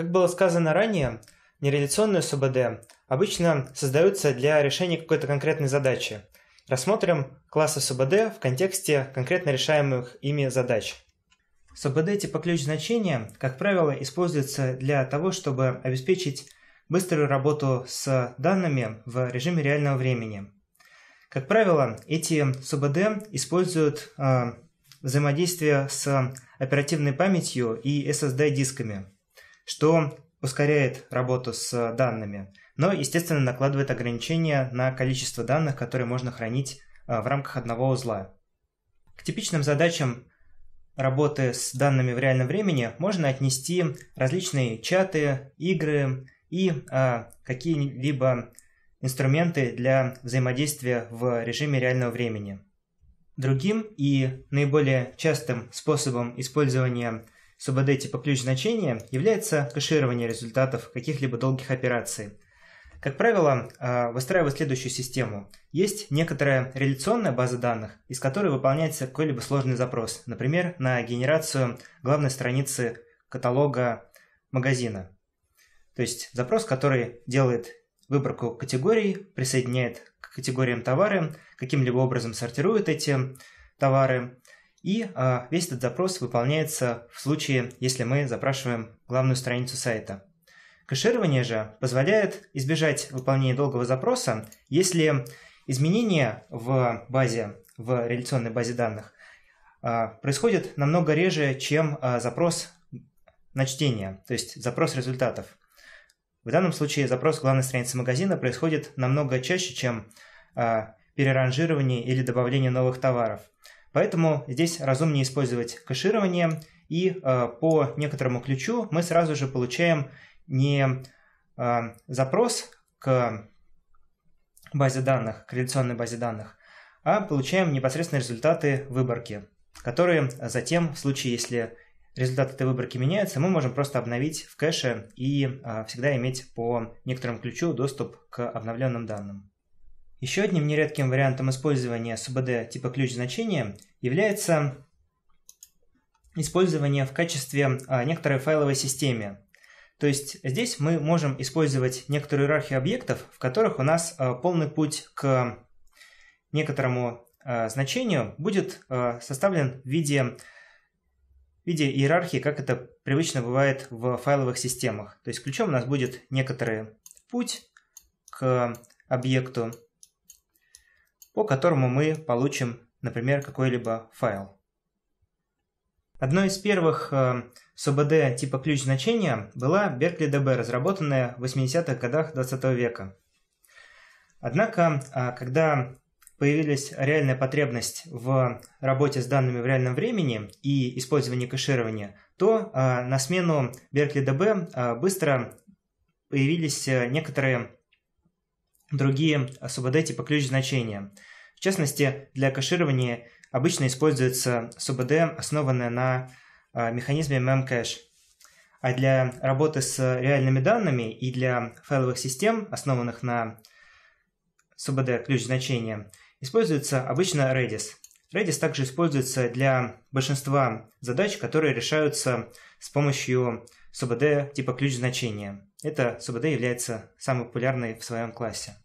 Как было сказано ранее, нереляционные СУБД обычно создаются для решения какой-то конкретной задачи. Рассмотрим классы СУБД в контексте конкретно решаемых ими задач. СУБД типа ключ значения, как правило, используется для того, чтобы обеспечить быструю работу с данными в режиме реального времени. Как правило, эти СУБД используют э, взаимодействие с оперативной памятью и SSD-дисками что ускоряет работу с данными, но, естественно, накладывает ограничения на количество данных, которые можно хранить а, в рамках одного узла. К типичным задачам работы с данными в реальном времени можно отнести различные чаты, игры и а, какие-либо инструменты для взаимодействия в режиме реального времени. Другим и наиболее частым способом использования СУБД типа ключ значения является кэширование результатов каких-либо долгих операций. Как правило, а, выстраивая следующую систему. Есть некоторая реляционная база данных, из которой выполняется какой-либо сложный запрос, например, на генерацию главной страницы каталога магазина. То есть запрос, который делает выборку категорий, присоединяет к категориям товары, каким-либо образом сортирует эти товары, и а, весь этот запрос выполняется в случае, если мы запрашиваем главную страницу сайта. Кэширование же позволяет избежать выполнения долгого запроса, если изменения в базе, в реляционной базе данных, а, происходят намного реже, чем а, запрос на чтение, то есть запрос результатов. В данном случае запрос главной страницы магазина происходит намного чаще, чем а, переранжирование или добавление новых товаров – Поэтому здесь разумнее использовать кэширование, и э, по некоторому ключу мы сразу же получаем не э, запрос к базе данных, к реляционной базе данных, а получаем непосредственно результаты выборки, которые затем, в случае, если результат этой выборки меняется, мы можем просто обновить в кэше и а, всегда иметь по некоторому ключу доступ к обновленным данным. Еще одним нередким вариантом использования СБД типа ключ значения является использование в качестве а, некоторой файловой системы. То есть здесь мы можем использовать некоторую иерархию объектов, в которых у нас а, полный путь к некоторому а, значению будет составлен в виде, в виде иерархии, как это привычно бывает в файловых системах. То есть ключом у нас будет некоторый путь к объекту, по которому мы получим, например, какой-либо файл. Одной из первых э, СУБД типа ключ значения была Berkeley DB, разработанная в 80-х годах 20 века. Однако, а, когда появилась реальная потребность в работе с данными в реальном времени и использовании кэширования, то а, на смену Berkeley DB а, быстро появились э, некоторые другие СУБД типа ключ значения – в частности, для кэширования обычно используется СУБД, основанная на а, механизме memcache. А для работы с реальными данными и для файловых систем, основанных на СУБД ключ значения, используется обычно Redis. Redis также используется для большинства задач, которые решаются с помощью СУБД типа ключ значения. Это СУБД является самой популярной в своем классе.